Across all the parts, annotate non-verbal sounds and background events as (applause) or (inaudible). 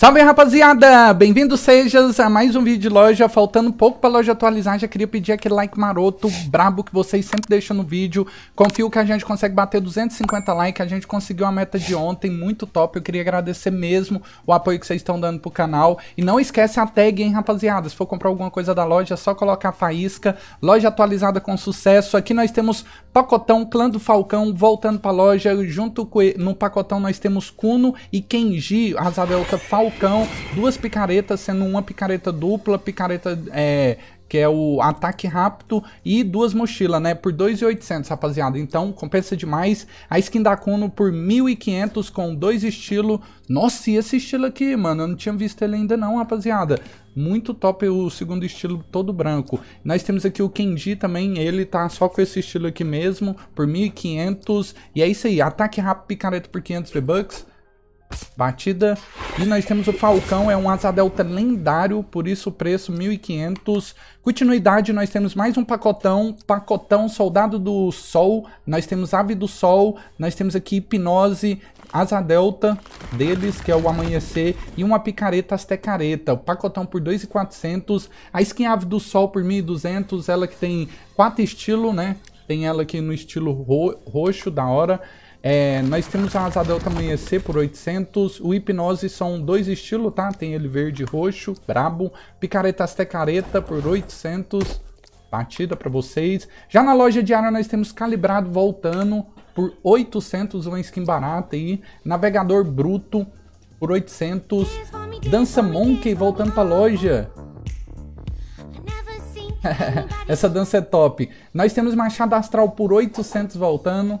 Salve rapaziada, bem-vindo sejas a mais um vídeo de loja, faltando pouco pra loja atualizar, já queria pedir aquele like maroto, brabo que vocês sempre deixam no vídeo, confio que a gente consegue bater 250 likes, a gente conseguiu a meta de ontem, muito top, eu queria agradecer mesmo o apoio que vocês estão dando pro canal, e não esquece a tag, hein rapaziada, se for comprar alguma coisa da loja, é só colocar a faísca, loja atualizada com sucesso, aqui nós temos pacotão, clã do Falcão, voltando pra loja, junto com... no pacotão nós temos Kuno e Kenji, Azabelta Falcão, balcão, duas picaretas, sendo uma picareta dupla, picareta é, que é o ataque rápido e duas mochilas, né? Por 2.800, rapaziada. Então, compensa demais. A skin da Kuno por 1.500 com dois estilos. Nossa, e esse estilo aqui, mano? Eu não tinha visto ele ainda não, rapaziada. Muito top o segundo estilo todo branco. Nós temos aqui o Kenji também, ele tá só com esse estilo aqui mesmo, por 1.500. E é isso aí, ataque rápido, picareta por 500 V-Bucks batida. E nós temos o Falcão, é um asa delta lendário, por isso o preço 1.500. Continuidade, nós temos mais um pacotão, pacotão Soldado do Sol, nós temos Ave do Sol, nós temos aqui Hipnose, Asa Delta deles, que é o Amanhecer, e uma Picareta Astecareta. o pacotão por 2.400, a skin Ave do Sol por 1.200, ela que tem quatro estilos, né? Tem ela aqui no estilo ro roxo, da hora. É, nós temos a Asa Delta Amanhecer por 800. O Hipnose são dois estilos, tá? Tem ele verde e roxo, brabo. Picareta Astecareta por 800. Batida pra vocês. Já na loja diária nós temos Calibrado voltando por 800, uma skin barata aí. Navegador Bruto por 800. Dança Monkey voltando pra loja. (laughs) Essa dança é top. Nós temos Machado Astral por 800 voltando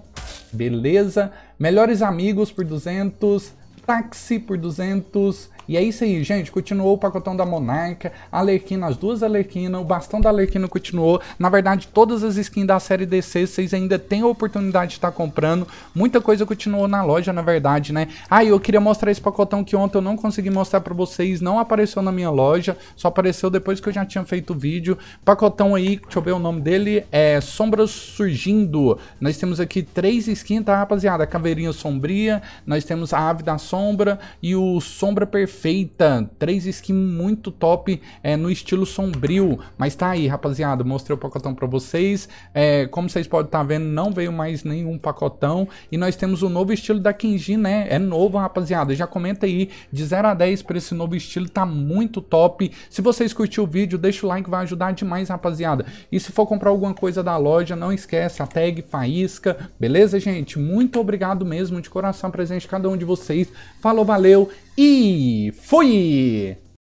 beleza? Melhores amigos por 200, Táxi por 200. E é isso aí, gente. Continuou o pacotão da Monarca, a Alerquina, as duas Alerquina, o bastão da Alerquina continuou. Na verdade, todas as skins da série DC, vocês ainda têm a oportunidade de estar tá comprando. Muita coisa continuou na loja, na verdade, né? Ah, eu queria mostrar esse pacotão que ontem eu não consegui mostrar pra vocês, não apareceu na minha loja, só apareceu depois que eu já tinha feito o vídeo. Pacotão aí, deixa eu ver o nome dele, é Sombras Surgindo. Nós temos aqui três skins, tá, rapaziada? Caveirinha Sombria, nós temos a Ave da Sombra, Sombra e o Sombra Perfeita. Três skins muito top é, no estilo sombrio. Mas tá aí, rapaziada. Mostrei o pacotão pra vocês. É, como vocês podem estar tá vendo, não veio mais nenhum pacotão. E nós temos o novo estilo da Kenji, né? É novo, rapaziada. Já comenta aí de 0 a 10 pra esse novo estilo. Tá muito top. Se vocês curtiram o vídeo, deixa o like, vai ajudar demais, rapaziada. E se for comprar alguma coisa da loja, não esquece a tag Faísca. Beleza, gente? Muito obrigado mesmo de coração presente cada um de vocês. Falou, valeu e fui!